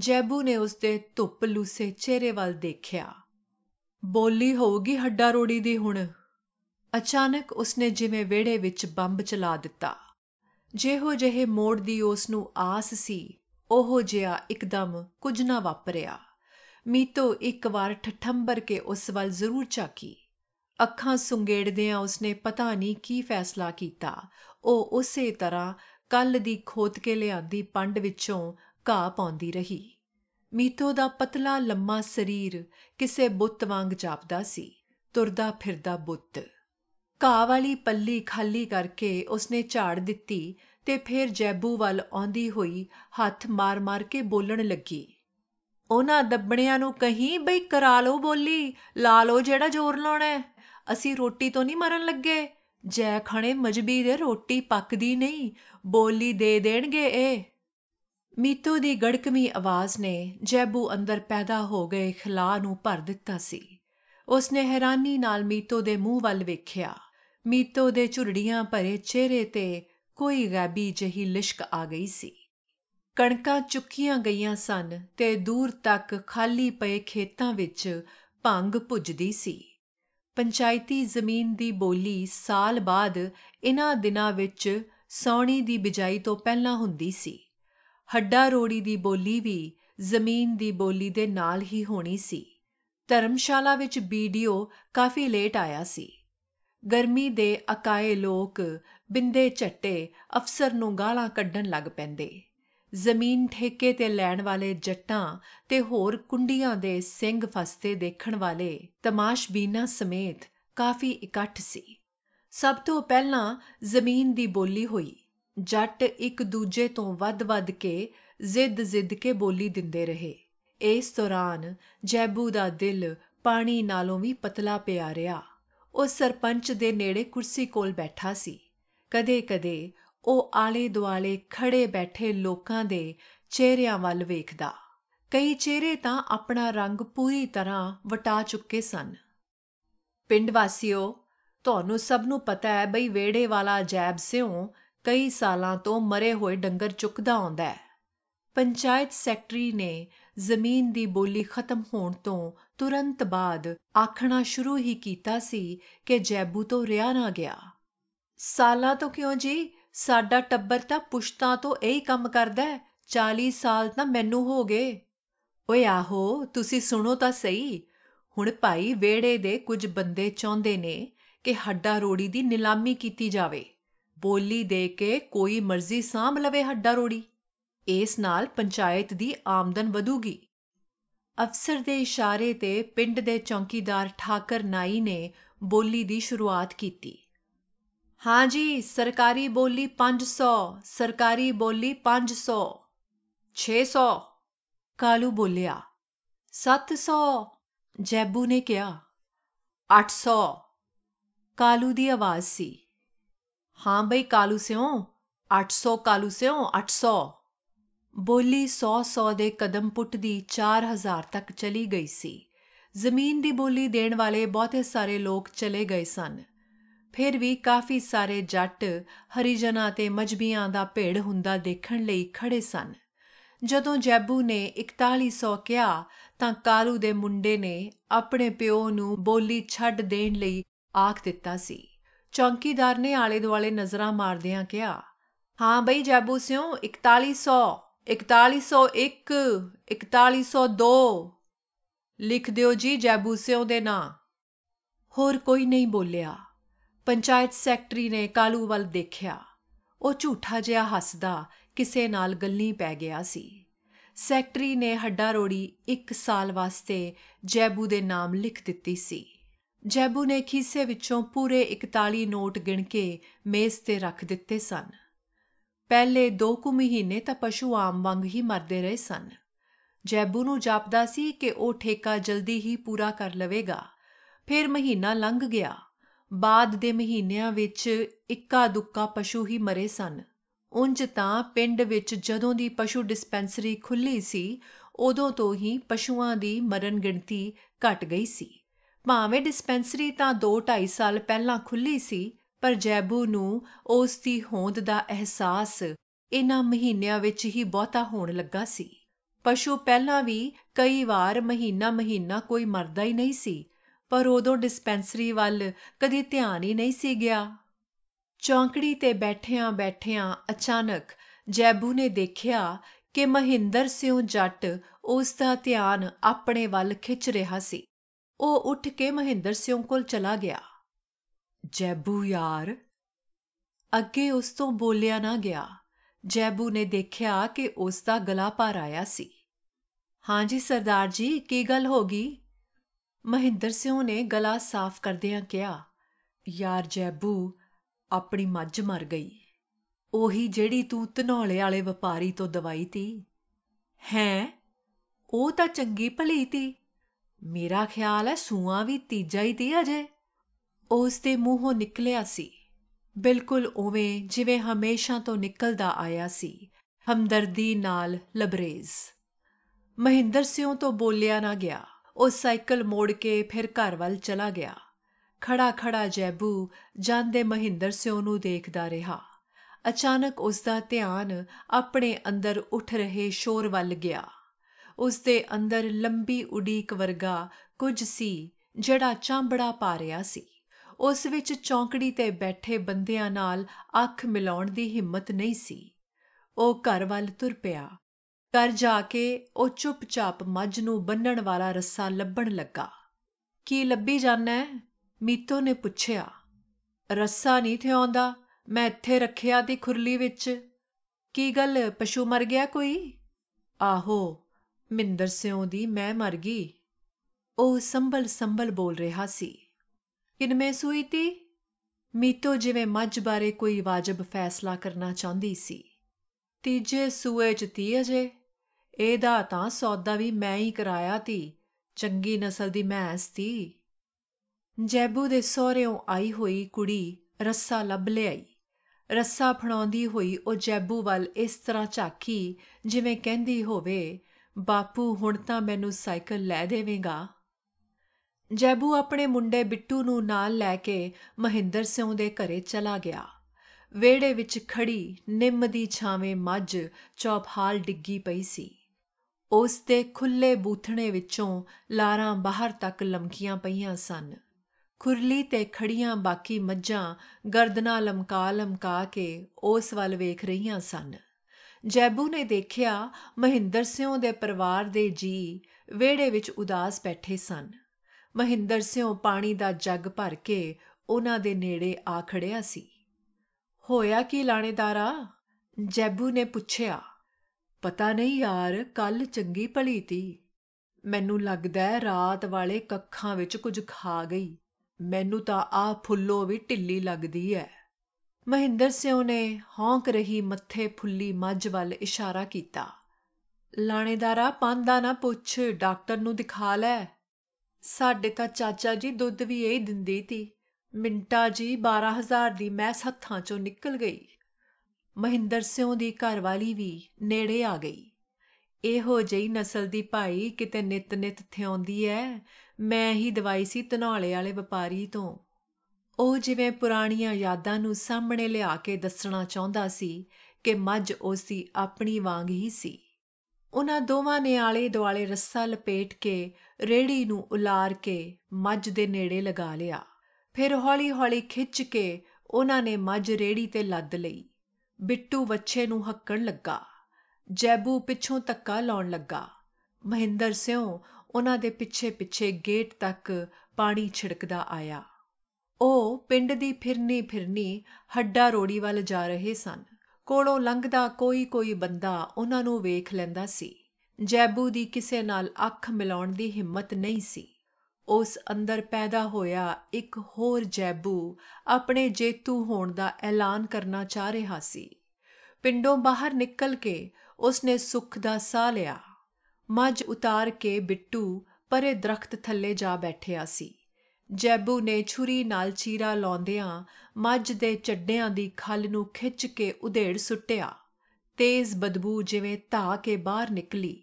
ਜੈਬੂ ਨੇ ਉਸ ਦੇ ਧੁੱਪ ਲੂਸੇ ਚਿਹਰੇ ਵੱਲ ਦੇਖਿਆ ਬੋਲੀ ਹੋਊਗੀ ਹੱਡਾ ਰੋੜੀ ਦੀ ਹੁਣ ਅਚਾਨਕ ਉਸਨੇ ਜਿਵੇਂ ਵਿਹੜੇ ਵਿੱਚ ਬੰਬ ਚਲਾ ਦਿੱਤਾ ਜਿਹੋ ਜਿਹੇ ਮੋੜ ਦੀ ਉਸ ਨੂੰ ਆਸ ਸੀ ਉਹੋ ਜਿਹਾ ਇੱਕਦਮ ਕੁਝ ਨਾ ਵਾਪਰਿਆ ਮੀਤੋ ਇੱਕ ਵਾਰ ਠਠੰਬਰ ਕੇ ਉਸ ਵੱਲ ਜ਼ਰੂਰ ਚਾਕੀ ਅੱਖਾਂ ਸੁੰਗੇੜਦਿਆਂ ਉਸਨੇ ਪਤਾ ਨਹੀਂ ਕੀ ਫੈਸਲਾ ਕੀਤਾ ਉਹ ਉਸੇ ਤਰ੍ਹਾਂ ਕੱਲ ਦੀ ਖੋਤ ਕੇ ਲਿਆਂਦੀ ਪੰਡ ਵਿੱਚੋਂ ਘਾਹ ਪਾਉਂਦੀ ਰਹੀ ਮੀਤੋ ਦਾ ਪਤਲਾ ਲੰਮਾ ਸਰੀਰ ਕਿਸੇ ਬੁੱਤ ਵਾਂਗ ਜਾਪਦਾ ਸੀ ਤੁਰਦਾ ਫਿਰਦਾ ਬੁੱਤ ਘਾਹ ਵਾਲੀ ਪੱਲੀ ਖਾਲੀ ਕਰਕੇ ਉਸਨੇ ਝਾੜ ਦਿੱਤੀ ਤੇ ਫਿਰ ਜੈਬੂ ਵੱਲ ਆਉਂਦੀ ਹੋਈ ਹੱਥ ਮਾਰ-ਮਾਰ ਕੇ ਬੋਲਣ ਲੱਗੀ ਉਹਨਾਂ ਦੱਬਣਿਆਂ ਨੂੰ ਕਹੀਂ ਬਈ ਕਰਾ ਲਓ ਬੋਲੀ ਲਾ ਲਓ ਜਿਹੜਾ ਜ਼ੋਰ ਲਾਉਣਾ ਅਸੀਂ ਰੋਟੀ ਤੋਂ ਨਹੀਂ ਮਰਨ ਲੱਗੇ ਜੈ ਖਾਣੇ ਮਜਬੀ ਦੇ ਰੋਟੀ ਪੱਕਦੀ ਨਹੀਂ ਬੋਲੀ ਦੇ ਦੇਣਗੇ ਇਹ ਮੀਤੋ ਦੀ ਗੜਕਮੀ ਆਵਾਜ਼ ਨੇ ਜੈਬੂ ਅੰਦਰ ਪੈਦਾ ਹੋ ਗਏ ਖਲਾ ਨੂੰ ਭਰ ਦਿੱਤਾ ਸੀ ਉਸਨੇ ਹੈਰਾਨੀ ਨਾਲ ਮੀਤੋ ਦੇ ਮੂੰਹ ਵੱਲ ਵੇਖਿਆ ਮੀਤੋ ਦੇ ਝੁਰੜੀਆਂ ਭਰੇ ਚਿਹਰੇ ਤੇ ਕੋਈ ਗਾਬੀ ਜਹੀ ਲਿਸ਼ਕ ਆ ਗਈ ਸੀ ਕਣਕਾਂ ਚੁੱਕੀਆਂ ਗਈਆਂ ਸਨ ਤੇ ਦੂਰ ਤੱਕ ਖਾਲੀ ਪਏ ਖੇਤਾਂ ਵਿੱਚ ਭੰਗ ਪੁੱਜਦੀ ਸੀ ਪੰਚਾਇਤੀ ਜ਼ਮੀਨ ਦੀ ਬੋਲੀ ਸਾਲ ਬਾਅਦ ਇਨ੍ਹਾਂ ਦਿਨਾਂ ਵਿੱਚ ਸੌਣੀ ਦੀ ਬਿਜਾਈ ਤੋਂ ਪਹਿਲਾਂ ਹੁੰਦੀ ਸੀ ਹੱਡਾ ਰੋੜੀ ਦੀ ਬੋਲੀ ਵੀ ਜ਼ਮੀਨ ਦੀ ਬੋਲੀ ਦੇ ਨਾਲ ਹੀ ਹੋਣੀ ਸੀ ਧਰਮਸ਼ਾਲਾ ਵਿੱਚ ਵੀਡੀਓ ਕਾਫੀ ਲੇਟ ਆਇਆ ਸੀ ਗਰਮੀ ਦੇ ਅਕਾਏ ਲੋਕ ਬਿੰਦੇ ਛੱਟੇ ਅਫਸਰ ਨੂੰ ਗਾਲਾਂ ਕੱਢਣ ਲੱਗ ਪੈਂਦੇ ਜ਼ਮੀਨ ਠੇਕੇ ਤੇ ਲੈਣ ਵਾਲੇ ਜੱਟਾਂ ਤੇ ਹੋਰ ਕੁੰਡੀਆਂ ਦੇ ਸਿੰਘ ਫਸਤੇ ਦੇਖਣ ਵਾਲੇ ਤਮਾਸ਼ਬੀਨਾ ਸਮੇਤ ਕਾਫੀ ਇਕੱਠ ਸੀ ਸਭ ਤੋਂ ਪਹਿਲਾਂ ਜ਼ਮੀਨ ਦੀ ਬੋਲੀ ਹੋਈ ਜੱਟ ਇੱਕ ਦੂਜੇ ਤੋਂ ਵੱਧ-ਵੱਧ ਕੇ ਜ਼ਿੱਦ-ਜ਼ਿੱਦ ਕੇ ਬੋਲੀ ਦਿੰਦੇ ਰਹੇ ਇਸ ਦੌਰਾਨ ਜੈਬੂ ਦਾ ਦਿਲ ਪਾਣੀ ਨਾਲੋਂ ਵੀ ਪਤਲਾ ਪਿਆ ਰਿਹਾ ਉਹ ਸਰਪੰਚ ਦੇ ਨੇੜੇ ਕੁਰਸੀ ਕੋਲ ਬੈਠਾ ਸੀ ਕਦੇ-ਕਦੇ ਉਹ ਆਲੇ ਦੁਆਲੇ ਖੜੇ ਬੈਠੇ ਲੋਕਾਂ ਦੇ ਚਿਹਰਿਆਂ ਵੱਲ ਵੇਖਦਾ ਕਈ ਚਿਹਰੇ ਤਾਂ ਆਪਣਾ ਰੰਗ ਪੂਰੀ ਤਰ੍ਹਾਂ ਵਟਾ ਚੁੱਕੇ ਸਨ ਪਿੰਡ ਵਾਸੀਓ ਤੁਹਾਨੂੰ ਸਭ ਨੂੰ ਪਤਾ ਹੈ ਬਈ ਵੇੜੇ ਵਾਲਾ ਜੈਬ ਸਿਉ ਕਈ ਸਾਲਾਂ ਤੋਂ ਮਰੇ ਹੋਏ ਡੰਗਰ ਚੁੱਕਦਾ ਆਉਂਦਾ ਹੈ ਪੰਚਾਇਤ ਸੈਕਟਰੀ ਨੇ ਜ਼ਮੀਨ ਦੀ ਬੋਲੀ ਖਤਮ ਹੋਣ ਤੋਂ ਤੁਰੰਤ ਬਾਅਦ ਆਖਣਾ ਸ਼ੁਰੂ ਹੀ ਕੀਤਾ ਸੀ ਕਿ ਜੈਬੂ ਤੋਂ ਰਿਆ ਨਾ ਗਿਆ ਸਾਲਾਂ ਤੋਂ ਕਿਉਂ ਜੀ ਸਾਡਾ ਟੱਬਰ ਤਾਂ ਪੁਸ਼ਤਾਂ ਤੋਂ ਇਹੀ ਕੰਮ ਕਰਦਾ ਹੈ 40 ਸਾਲ ਤਾਂ ਮੈਨੂੰ ਹੋ ਗਏ ਓਏ ਆਹੋ ਤੁਸੀਂ ਸੁਣੋ ਤਾਂ ਸਹੀ ਹੁਣ ਭਾਈ ਵੇੜੇ ਦੇ ਕੁਝ ਬੰਦੇ ਚਾਹੁੰਦੇ ਨੇ ਕਿ ਹੱਡਾ ਰੋੜੀ ਦੀ ਨਿਲਾਮੀ ਕੀਤੀ ਜਾਵੇ ਬੋਲੀ ਦੇ ਕੇ ਕੋਈ ਮਰਜ਼ੀ ਸਾਂਭ ਲਵੇ ਹੱਡਾ ਰੋੜੀ ਇਸ ਨਾਲ ਪੰਚਾਇਤ ਦੀ ਆਮਦਨ ਵਧੂਗੀ ਅਫਸਰ ਦੇ ਇਸ਼ਾਰੇ ਤੇ ਪਿੰਡ ਦੇ ਚੌਕੀਦਾਰ ਠਾਕਰ ਨਾਈ ਨੇ ਬੋਲੀ ਦੀ ਸ਼ੁਰੂਆਤ ਕੀਤੀ ਹਾਂ ਜੀ ਸਰਕਾਰੀ ਬੋਲੀ 500 ਸਰਕਾਰੀ ਬੋਲੀ 500 600 ਕਾਲੂ ਬੋਲਿਆ 700 ਜੈਬੂ ਨੇ ਕਿਹਾ 800 ਕਾਲੂ ਦੀ ਆਵਾਜ਼ ਸੀ ਹਾਂ ਬਈ ਕਾਲੂ ਸਿਓ 800 ਕਾਲੂ ਸਿਓ 800 ਬੋਲੀ 100-100 ਦੇ ਕਦਮ ਪੁੱਟਦੀ 4000 ਤੱਕ ਚਲੀ ਗਈ ਸੀ ਜ਼ਮੀਨ ਦੀ ਬੋਲੀ ਦੇਣ ਵਾਲੇ ਬਹੁਤੇ ਸਾਰੇ ਲੋਕ ਚਲੇ ਗਏ ਸਨ ਫਿਰ ਵੀ ਕਾਫੀ ਸਾਰੇ ਜੱਟ ਹਰੀਜਨਾਂ ਤੇ ਮਜਬੀਆਂ ਦਾ ਭੇੜ ਹੁੰਦਾ ਦੇਖਣ ਲਈ ਖੜੇ ਸਨ ਜਦੋਂ ਜੈਬੂ ਨੇ 4100 ਕਿਹਾ ਤਾਂ ਕਾਲੂ ਦੇ ਮੁੰਡੇ ਨੇ ਆਪਣੇ ਪਿਓ ਨੂੰ ਬੋਲੀ ਛੱਡ ਦੇਣ ਲਈ ਆਖ ਦਿੱਤਾ ਸੀ ਚੌਂਕੀਦਾਰ ਨੇ ਆਲੇ ਦੁਆਲੇ ਨਜ਼ਰਾਂ ਮਾਰਦਿਆਂ ਕਿਹਾ ਹਾਂ ਬਈ ਜੈਬੂ ਸਿਓ 4100 4101 4102 ਲਿਖ ਦਿਓ ਜੀ ਜੈਬੂ ਸਿਓ ਦੇ ਨਾਂ ਹੋਰ ਕੋਈ ਨਹੀਂ ਬੋਲਿਆ ਪੰਚਾਇਤ ਸੈਕਟਰੀ ਨੇ ਕਾਲੂ ਵੱਲ ਦੇਖਿਆ ਉਹ ਝੂਠਾ ਜਿਹਾ ਹੱਸਦਾ ਕਿਸੇ ਨਾਲ ਗੱਲੀ ਪੈ ਗਿਆ ਸੀ ਸੈਕਟਰੀ ਨੇ ਹੱਡਾ ਰੋੜੀ 1 ਸਾਲ ਵਾਸਤੇ ਜੈਬੂ ਦੇ ਨਾਮ ਲਿਖ ਦਿੱਤੀ ਸੀ ਜੈਬੂ ਨੇ ਖੀਸੇ ਵਿੱਚੋਂ ਪੂਰੇ 41 ਨੋਟ ਗਿਣ ਕੇ ਮੇਜ਼ ਤੇ ਰੱਖ ਦਿੱਤੇ ਸਨ ਪਹਿਲੇ 2 ਕੁ ਮਹੀਨੇ ਤਾਂ ਪਸ਼ੂ ਆਮ ਵਾਂਗ ਹੀ ਮਰਦੇ ਰਹੇ ਸਨ ਜੈਬੂ ਨੂੰ ਜਾਪਦਾ ਸੀ ਕਿ ਉਹ ਠੇਕਾ ਜਲਦੀ ਹੀ ਪੂਰਾ ਕਰ ਲਵੇਗਾ ਫਿਰ ਮਹੀਨਾ ਲੰਘ ਗਿਆ ਬਾਅਦ ਦੇ ਮਹੀਨਿਆਂ ਵਿੱਚ ਇੱਕਾ ਦੁੱਕਾ ਪਸ਼ੂ ਹੀ ਮਰੇ ਸਨ ਉਂਝ ਤਾਂ ਪਿੰਡ ਵਿੱਚ ਜਦੋਂ ਦੀ ਪਸ਼ੂ ਡਿਸਪੈਂਸਰੀ ਖੁੱਲੀ ਸੀ ਉਦੋਂ ਤੋਂ ਹੀ ਪਸ਼ੂਆਂ ਦੀ ਮਰਨ ਗਿਣਤੀ ਘਟ ਗਈ ਸੀ ਭਾਵੇਂ ਡਿਸਪੈਂਸਰੀ ਤਾਂ 2-2.5 ਸਾਲ ਪਹਿਲਾਂ ਖੁੱਲੀ ਸੀ ਪਰ ਜੈਬੂ ਨੂੰ ਉਸ ਦੀ ਹੋਂਦ ਦਾ ਅਹਿਸਾਸ ਇਨ੍ਹਾਂ ਮਹੀਨਿਆਂ ਵਿੱਚ ਹੀ ਬਹੁਤਾ ਹੋਣ ਲੱਗਾ ਸੀ ਪਸ਼ੂ ਪਹਿਲਾਂ ਵੀ ਕਈ ਵਾਰ ਮਹੀਨਾ ਮਹੀਨਾ ਕੋਈ ਮਰਦਾ ਹੀ ਨਹੀਂ ਸੀ ਪਰ ਉਦੋਂ ਡਿਸਪੈਂਸਰੀ ਵੱਲ ਕਦੀ ਧਿਆਨ ਹੀ ਨਹੀਂ ਸੀ ਗਿਆ ਚੌਂਕੜੀ ਤੇ ਬੈਠਿਆਂ ਬੈਠਿਆਂ ਅਚਾਨਕ ਜੈਬੂ ਨੇ ਦੇਖਿਆ ਕਿ ਮਹਿੰਦਰ ਸਿੰਘ ਜੱਟ ਉਸ ਦਾ ਧਿਆਨ ਆਪਣੇ ਵੱਲ ਖਿੱਚ ਰਿਹਾ ਸੀ ਉਹ ਉੱਠ ਕੇ ਮਹਿੰਦਰ ਸਿੰਘ ਕੋਲ ਚਲਾ ਗਿਆ ਜੈਬੂ ਯਾਰ ਅੱਗੇ ਉਸ ਤੋਂ ਬੋਲਿਆ ਨਾ ਗਿਆ ਜੈਬੂ ਨੇ ਦੇਖਿਆ ਕਿ ਉਸ ਦਾ ਗਲਾ ਪਰ ਆਇਆ ਸੀ ਹਾਂਜੀ ਸਰਦਾਰ ਜੀ ਕੀ ਗੱਲ ਹੋ ਗਈ ਮਹਿੰਦਰ ਸਿੰਘ ਨੇ ਗਲਾ ਸਾਫ਼ ਕਰਦਿਆਂ ਕਿਹਾ ਯਾਰ ਜੈਬੂ ਆਪਣੀ ਮੱਝ ਮਰ ਗਈ ਉਹੀ ਜਿਹੜੀ ਤੂੰ ਧਨੌਲੇ ਵਾਲੇ ਵਪਾਰੀ ਤੋਂ ਦਵਾਈ ਤੀ ਹੈ ਉਹ ਤਾਂ ਚੰਗੀ ਭਲੀ ਤੀ ਮੇਰਾ ਖਿਆਲ ਹੈ ਸੂਆ ਵੀ ਤੀਜਾ ਹੀ ਤੀ ਅਜੇ ਉਸ ਦੇ ਮੂੰਹੋਂ ਨਿਕਲਿਆ ਸੀ ਬਿਲਕੁਲ ਉਵੇਂ ਜਿਵੇਂ ਹਮੇਸ਼ਾ ਤੋਂ ਨਿਕਲਦਾ ਆਇਆ ਸੀ ਹਮਦਰਦੀ ਨਾਲ ਲਬਰੇਜ਼ ਮਹਿੰਦਰ ਸਿੰਘ ਤੋਂ ਬੋਲਿਆ ਨਾ ਗਿਆ ਉਹ ਸਾਈਕਲ ਮੋੜ ਕੇ ਫਿਰ ਘਰ ਵੱਲ ਚਲਾ ਗਿਆ ਖੜਾ ਖੜਾ ਜੈਬੂ ਜਾਂਦੇ ਮਹਿੰਦਰ ਸਿਓ ਨੂੰ ਦੇਖਦਾ ਰਿਹਾ ਅਚਾਨਕ ਉਸ ਦਾ ਧਿਆਨ ਆਪਣੇ ਅੰਦਰ ਉੱਠ ਰਹੇ ਸ਼ੋਰ ਵੱਲ ਗਿਆ ਉਸ ਦੇ ਅੰਦਰ ਲੰਬੀ ਉਡੀਕ ਵਰਗਾ ਕੁਝ ਸੀ ਜਿਹੜਾ ਚਾਂਬੜਾ ਪਾ ਰਿਹਾ ਸੀ ਉਸ ਵਿੱਚ ਚੌਂਕੜੀ ਤੇ ਬੈਠੇ ਬੰਦਿਆਂ ਨਾਲ ਅੱਖ ਮਿਲਾਉਣ ਦੀ ਹਿੰਮਤ ਨਹੀਂ ਸੀ ਉਹ ਘਰ ਵੱਲ ਤੁਰ ਪਿਆ ਕਰ ਜਾ ਕੇ ਉਹ ਚੁੱਪਚਾਪ ਮੱਝ ਨੂੰ ਬੰਨਣ ਵਾਲਾ ਰੱਸਾ ਲੱਭਣ ਲੱਗਾ ਕੀ ਲੱਭੀ ਜਾਣਾ ਮੀਤੋ ਨੇ ਪੁੱਛਿਆ ਰੱਸਾ ਨਹੀਂ ਥੇ ਆਉਂਦਾ ਮੈਂ ਇੱਥੇ ਰੱਖਿਆ ਦੀ ਖੁਰਲੀ ਵਿੱਚ ਕੀ ਗੱਲ ਪਸ਼ੂ ਮਰ ਗਿਆ ਕੋਈ ਆਹੋ ਮਿੰਦਰ ਸਿਉਂ ਦੀ ਮੈਂ ਮਰ ਗਈ ਉਹ ਸੰਭਲ ਸੰਭਲ ਬੋਲ ਰਿਹਾ ਸੀ ਮੈਂ ਸੂਈ ਤੀ ਮੀਤੋ ਜਿਵੇਂ ਮੱਝ ਬਾਰੇ ਕੋਈ ਵਾਜਬ ਫੈਸਲਾ ਕਰਨਾ ਚਾਹੁੰਦੀ ਸੀ ਤੀਜੇ ਸੂਏ ਚ ਤੀ ਅਜੇ ਇਹਦਾ ਤਾਂ ਸੌਦਾ ਵੀ ਮੈਂ ਹੀ ਕਰਾਇਆ ਤੀ ਚੰਗੀ ਨਸਲ ਦੀ ਮੈਂਸ ਤੀ ਜੈਬੂ ਦੇ ਸਹੁਰਿਓਂ ਆਈ ਹੋਈ ਕੁੜੀ ਰੱਸਾ ਲੱਭ ਲਈ ਰੱਸਾ ਫੜਾਉਂਦੀ ਹੋਈ ਉਹ ਜੈਬੂ ਵੱਲ ਇਸ ਤਰ੍ਹਾਂ ਝਾਕੀ ਜਿਵੇਂ ਕਹਿੰਦੀ ਹੋਵੇ ਬਾਪੂ ਹੁਣ ਤਾਂ ਮੈਨੂੰ ਸਾਈਕਲ ਲੈ ਦੇਵੇਂਗਾ ਜੈਬੂ ਆਪਣੇ ਮੁੰਡੇ ਬਿੱਟੂ ਨੂੰ ਨਾਲ ਲੈ ਕੇ ਮਹਿੰਦਰ ਸਿੰਘ ਦੇ ਘਰੇ ਚਲਾ ਗਿਆ ਵੇੜੇ ਵਿੱਚ ਖੜੀ ਨਿੰਮ ਦੀ ਛਾਵੇਂ ਮੱਝ ਚੌਪਹਾਲ ਡਿੱਗੀ ਪਈ ਸੀ ਉਸ ਦੇ ਖੁੱਲੇ ਬੂਥਣੇ ਵਿੱਚੋਂ ਲਾਰਾਂ ਬਾਹਰ ਤੱਕ ਲਮਕੀਆਂ ਪਈਆਂ ਸਨ ਖੁਰਲੀ ਤੇ ਖੜੀਆਂ ਬਾਕੀ ਮੱਝਾਂ ਗਰਦਨਾ ਲਮਕਾ ਲਮਕਾ ਕੇ ਉਸ ਵੱਲ ਵੇਖ ਰਹੀਆਂ ਸਨ ਜੈਬੂ ਨੇ ਦੇਖਿਆ ਮਹਿੰਦਰ ਸਿੰਘ ਦੇ ਪਰਿਵਾਰ ਦੇ ਜੀ ਵੇੜੇ ਵਿੱਚ ਉਦਾਸ ਬੈਠੇ ਸਨ ਮਹਿੰਦਰ ਸਿੰਘ ਪਾਣੀ ਦਾ ਜੱਗ ਭਰ ਕੇ ਉਹਨਾਂ ਦੇ ਨੇੜੇ ਆ ਖੜਿਆ ਸੀ ਹੋਇਆ ਕੀ ਲਾਣੇਦਾਰਾ ਜੈਬੂ ਨੇ ਪੁੱਛਿਆ ਪਤਾ ਨਹੀਂ ਯਾਰ ਕੱਲ ਚੰਗੀ ਭਲੀ ਤੀ ਮੈਨੂੰ ਲੱਗਦਾ ਰਾਤ ਵਾਲੇ ਕੱਖਾਂ ਵਿੱਚ ਕੁਝ ਖਾ ਗਈ ਮੈਨੂੰ ਤਾਂ ਆ ਫੁੱਲੋ ਵੀ ਢਿੱਲੀ ਲੱਗਦੀ ਐ ਮਹਿੰਦਰ ਸਿਉ ਨੇ ਹੌਂਕ ਰਹੀ ਮੱਥੇ ਫੁੱਲੀ ਮੱਝ ਵੱਲ ਇਸ਼ਾਰਾ ਕੀਤਾ ਲਾਣੇਦਾਰਾ ਪਾਂਦਾ ਨਾ ਪੁੱਛ ਡਾਕਟਰ ਨੂੰ ਦਿਖਾ ਲੈ ਸਾਡੇ ਤਾਂ ਚਾਚਾ ਜੀ ਦੁੱਧ ਵੀ ਇਹੀ ਦਿੰਦੀ ਤੀ ਮਿੰਟਾ ਜੀ 12000 ਦੀ ਮੈਸ ਹੱਥਾਂ ਚੋਂ ਨਿਕਲ ਗਈ ਮਹਿੰਦਰ ਸਿੰਘ ਦੀ ਘਰਵਾਲੀ ਵੀ ਨੇੜੇ ਆ ਗਈ ਇਹੋ ਜਈ ਨਸਲ ਦੀ ਭਾਈ ਕਿਤੇ ਨਿਤ-ਨਿਤ ਥਿਉਂਦੀ ਐ ਮੈਂ ਹੀ ਦਵਾਈ ਸੀ ਤਨਾਲੇ ਵਾਲੇ ਵਪਾਰੀ ਤੋਂ ਉਹ ਜਿਵੇਂ ਪੁਰਾਣੀਆਂ ਯਾਦਾਂ ਨੂੰ ਸਾਹਮਣੇ ਲਿਆ ਕੇ ਦੱਸਣਾ ਚਾਹੁੰਦਾ ਸੀ ਕਿ ਮੱਝ ਉਸ ਦੀ ਆਪਣੀ ਵਾਂਗ ਹੀ ਸੀ ਉਹਨਾਂ ਦੋਵਾਂ ਨੇ ਆਲੇ ਦੁਆਲੇ ਰੱਸਾ ਲਪੇਟ ਕੇ ਰੇੜੀ ਨੂੰ ਉਲਾਰ ਕੇ ਮੱਝ ਦੇ ਨੇੜੇ ਲਗਾ ਲਿਆ ਫਿਰ ਹੌਲੀ-ਹੌਲੀ ਖਿੱਚ ਕੇ ਉਹਨਾਂ ਨੇ ਮੱਝ ਰੇੜੀ ਤੇ ਲੱਦ ਲਈ ਬਿੱਟੂ ਵੱਛੇ ਨੂੰ ਹੱਕਣ ਲੱਗਾ ਜੈਬੂ ਪਿੱਛੋਂ ਤੱਕਾ ਲਾਉਣ ਲੱਗਾ ਮਹਿੰਦਰ ਸਿੰਘ ਉਹਨਾਂ ਦੇ ਪਿੱਛੇ-ਪਿੱਛੇ ਗੇਟ ਤੱਕ ਪਾਣੀ ਛਿੜਕਦਾ ਆਇਆ ਉਹ ਪਿੰਡ ਦੀ ਫਿਰਨੀ ਫਿਰਨੀ ਹੱਡਾ ਰੋੜੀ ਵੱਲ ਜਾ ਰਹੇ ਸਨ ਕੋਲੋਂ ਲੰਘਦਾ ਕੋਈ ਕੋਈ ਬੰਦਾ ਉਹਨਾਂ ਨੂੰ ਵੇਖ ਲੈਂਦਾ ਸੀ ਜੈਬੂ ਦੀ ਕਿਸੇ ਨਾਲ ਅੱਖ ਮਿਲਾਉਣ ਦੀ ਹਿੰਮਤ ਨਹੀਂ ਸੀ ਉਸ ਅੰਦਰ ਪੈਦਾ ਹੋਇਆ ਇੱਕ ਹੋਰ ਜੈਬੂ ਆਪਣੇ ਜੇਤੂ ਹੋਣ ਦਾ ਐਲਾਨ ਕਰਨਾ ਚਾਹ ਰਿਹਾ ਸੀ ਪਿੰਡੋਂ ਬਾਹਰ ਨਿਕਲ ਕੇ ਉਸ ਨੇ ਸੁੱਖ ਦਾ ਸਾਹ ਲਿਆ ਮੱਝ ਉਤਾਰ ਕੇ ਬਿੱਟੂ ਪਰੇ ਦਰਖਤ ਥੱਲੇ ਜਾ ਬੈਠਿਆ ਸੀ ਜੈਬੂ ਨੇ ਛੁਰੀ ਨਾਲ ਚੀਰਾ ਲਾਉਂਦਿਆਂ ਮੱਝ ਦੇ ਚੱਡਿਆਂ ਦੀ ਖਲ ਨੂੰ ਖਿੱਚ ਕੇ ਉਧੇੜ ਸੁੱਟਿਆ ਤੇਜ਼ ਬਦਬੂ ਜਿਵੇਂ ਧਾ ਕੇ ਬਾਹਰ ਨਿਕਲੀ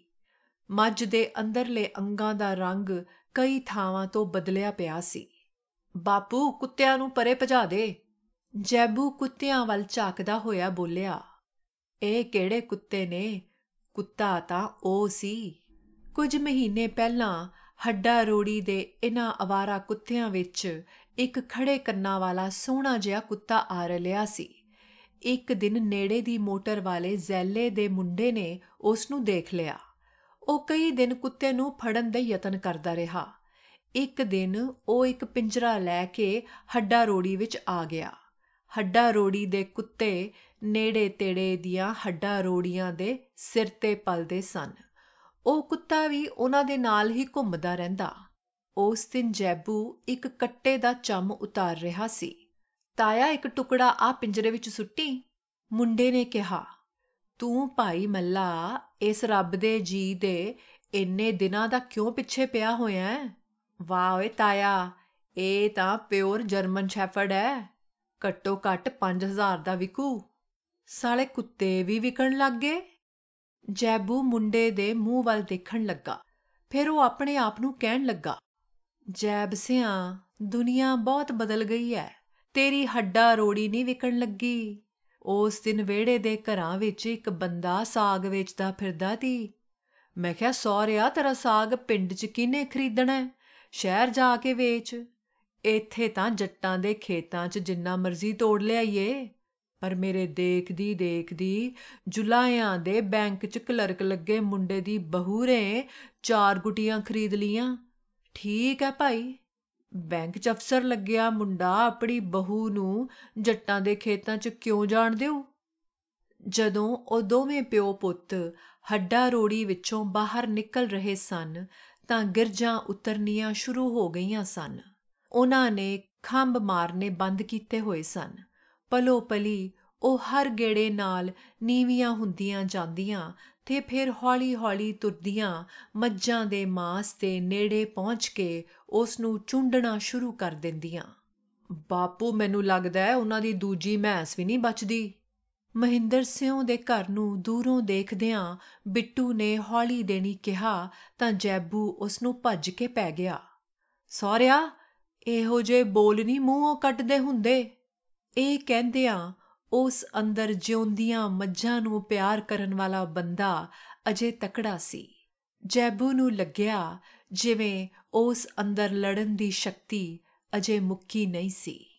ਮੱਝ ਦੇ ਅੰਦਰਲੇ ਅੰਗਾਂ ਦਾ ਰੰਗ ਕਈ ਥਾਵਾਂ ਤੋਂ ਬਦਲਿਆ ਪਿਆ ਸੀ ਬਾਪੂ ਕੁੱਤਿਆਂ ਨੂੰ ਪਰੇ ਭਜਾ ਦੇ ਜੈਬੂ ਕੁੱਤਿਆਂ ਵੱਲ ਝਾਕਦਾ ਹੋਇਆ ਬੋਲਿਆ ਇਹ ਕਿਹੜੇ ਕੁੱਤੇ ਨੇ ਕੁੱਤਾ ਤਾਂ ਉਹ ਸੀ ਕੁਝ ਮਹੀਨੇ ਪਹਿਲਾਂ ਹੱਡਾ ਰੋੜੀ ਦੇ ਇਨ੍ਹਾਂ ਅਵਾਰਾ ਕੁੱਤਿਆਂ ਵਿੱਚ ਇੱਕ ਖੜੇ ਕੰਨਾਂ ਵਾਲਾ ਸੋਹਣਾ ਜਿਹਾ ਕੁੱਤਾ ਆ ਰਲਿਆ ਸੀ ਇੱਕ ਦਿਨ ਨੇੜੇ ਦੀ ਮੋਟਰ ਵਾਲੇ ਜ਼ੈਲੇ ਦੇ ਮੁੰਡੇ ਨੇ ਉਸ ਨੂੰ ਦੇਖ ਲਿਆ ਉਹ ਕਈ ਦਿਨ ਕੁੱਤੇ ਨੂੰ ਫੜਨ ਦੇ ਯਤਨ ਕਰਦਾ ਰਿਹਾ ਇੱਕ ਦਿਨ ਉਹ ਇੱਕ ਪਿੰਜਰਾ ਲੈ ਕੇ ਹੱਡਾ ਰੋੜੀ ਵਿੱਚ ਆ ਗਿਆ ਹੱਡਾ ਰੋੜੀ ਦੇ ਕੁੱਤੇ ਨੇੜੇ ਤੇੜੇ ਦੀਆਂ ਹੱਡਾ ਰੋੜੀਆਂ ਦੇ ਸਿਰ ਤੇ ਪਲਦੇ ਸਨ ਉਹ ਕੁੱਤਾ ਵੀ ਉਹਨਾਂ ਦੇ ਨਾਲ ਹੀ ਘੁੰਮਦਾ ਰਹਿੰਦਾ ਉਸ ਦਿਨ ਜੈਬੂ ਇੱਕ ਕੱਟੇ ਦਾ ਚੰਮ ਉਤਾਰ ਰਿਹਾ ਸੀ ਤਾਇਆ ਇੱਕ ਟੁਕੜਾ ਆ ਪਿੰਜਰੇ ਵਿੱਚ ਸੁੱਟੀ ਮੁੰਡੇ ਨੇ ਕਿਹਾ ਤੂੰ ਭਾਈ ਮੱਲਾ ਇਸ ਰੱਬ ਦੇ ਜੀ ਦੇ ਇੰਨੇ ਦਿਨਾਂ ਦਾ ਕਿਉਂ ਪਿੱਛੇ ਪਿਆ ਹੋਇਆ ਹੈ ਵਾਹ ਓਏ ਤਾਇਆ ਇਹ ਤਾਂ ਪਿਓਰ ਜਰਮਨ ਸ਼ੈਫਰਡ ਹੈ ਘੱਟੋ ਘੱਟ 5000 ਦਾ ਵਿਕੂ ਸਾਲੇ ਕੁੱਤੇ ਵੀ ਵਿਕਣ ਲੱਗ ਗਏ ਜੈਬੂ ਮੁੰਡੇ ਦੇ ਮੂੰਹ ਵੱਲ ਦੇਖਣ ਲੱਗਾ ਫਿਰ ਉਹ ਆਪਣੇ ਆਪ ਨੂੰ ਕਹਿਣ ਲੱਗਾ ਜੈਬ ਸਿਆ ਦੁਨੀਆ ਬਹੁਤ ਬਦਲ ਗਈ ਹੈ ਤੇਰੀ ਹੱਡਾ ਰੋੜੀ ਨਹੀਂ ਵਿਕਣ ਲੱਗੀ ਉਸ ਦਿਨ ਵਿਹੜੇ ਦੇ ਘਰਾਂ ਵਿੱਚ ਇੱਕ ਬੰਦਾ ਸਾਗ ਵੇਚਦਾ ਫਿਰਦਾ ਸੀ ਮੈਂ ਕਿਹਾ ਸੌਰਿਆ ਤੇਰਾ ਸਾਗ ਪਿੰਡ 'ਚ ਕਿਨੇ ਖਰੀਦਣਾ ਸ਼ਹਿਰ ਜਾ ਕੇ ਵੇਚ ਇੱਥੇ ਤਾਂ ਜੱਟਾਂ ਦੇ ਖੇਤਾਂ 'ਚ ਜਿੰਨਾ ਮਰਜ਼ੀ ਤੋੜ ਲਿਆਈਏ ਪਰ ਮੇਰੇ ਦੇਖਦੀ ਦੇਖਦੀ ਜੁਲਾਇਆਂ ਦੇ ਬੈਂਕ 'ਚ ਕਲਰਕ ਲੱਗੇ ਮੁੰਡੇ ਦੀ ਬਹੂਰੇ ਚਾਰ ਗੁਟੀਆਂ ਖਰੀਦ ਲੀਆਂ ਠੀਕ ਹੈ ਭਾਈ ਬੈਂਕ 'ਚ ਅਫਸਰ ਲੱਗਿਆ ਮੁੰਡਾ ਆਪਣੀ ਬਹੂ ਨੂੰ ਜੱਟਾਂ ਦੇ ਖੇਤਾਂ 'ਚ ਕਿਉਂ ਜਾਣ ਦਿਓ ਜਦੋਂ ਉਹ ਦੋਵੇਂ ਪਿਓ ਪੁੱਤ ਹੱਡਾ ਰੋੜੀ ਵਿੱਚੋਂ ਬਾਹਰ ਨਿਕਲ ਰਹੇ ਸਨ ਤਾਂ ਗਿਰਜਾਂ ਉਤਰਨੀਆਂ ਸ਼ੁਰੂ ਹੋ ਗਈਆਂ ਸਨ ਉਹਨਾਂ ਨੇ ਖੰਭ ਮਾਰਨੇ ਬੰਦ ਕੀਤੇ ਹੋਏ ਸਨ ਪਲੋ ਪਲੀ ਉਹ ਹਰ ਗੇੜੇ ਨਾਲ ਨੀਵੀਆਂ ਹੁੰਦੀਆਂ ਜਾਂਦੀਆਂ ਤੇ ਫਿਰ ਹੌਲੀ-ਹੌਲੀ ਤੁਰਦੀਆਂ ਮੱਝਾਂ ਦੇ ਮਾਸ ਤੇ ਨੇੜੇ ਪਹੁੰਚ ਕੇ ਉਸ ਨੂੰ ਚੁੰਡਣਾ ਸ਼ੁਰੂ ਕਰ ਦਿੰਦੀਆਂ ਬਾਪੂ ਮੈਨੂੰ ਲੱਗਦਾ ਹੈ ਉਹਨਾਂ ਦੀ ਦੂਜੀ ਮੈਂਸ ਵੀ ਨਹੀਂ ਬਚਦੀ ਮਹਿੰਦਰ ਸਿੰਘ ਦੇ ਘਰ ਨੂੰ ਦੂਰੋਂ ਦੇਖਦਿਆਂ ਬਿੱਟੂ ਨੇ ਹੌਲੀ ਦੇਣੀ ਕਿਹਾ ਤਾਂ ਜੈਬੂ ਉਸ ਨੂੰ ਭੱਜ ਕੇ ਪੈ ਗਿਆ ਸੌਰਿਆ ਇਹੋ ਜੇ ਬੋਲ ਨਹੀਂ ਮੂੰਹੋਂ ਕੱਟਦੇ ਹੁੰਦੇ ਇਹ ਕਹਿੰਦਿਆਂ ਉਸ ਅੰਦਰ ਜਿਉਂਦੀਆਂ ਮੱਝਾਂ ਨੂੰ ਪਿਆਰ ਕਰਨ ਵਾਲਾ ਬੰਦਾ ਅਜੇ ਤਕੜਾ ਸੀ ਜੈਬੂ ਨੂੰ ਲੱਗਿਆ ਜਿਵੇਂ ਉਸ ਅੰਦਰ ਲੜਨ ਦੀ ਸ਼ਕਤੀ ਅਜੇ ਮੁੱਕੀ ਨਹੀਂ ਸੀ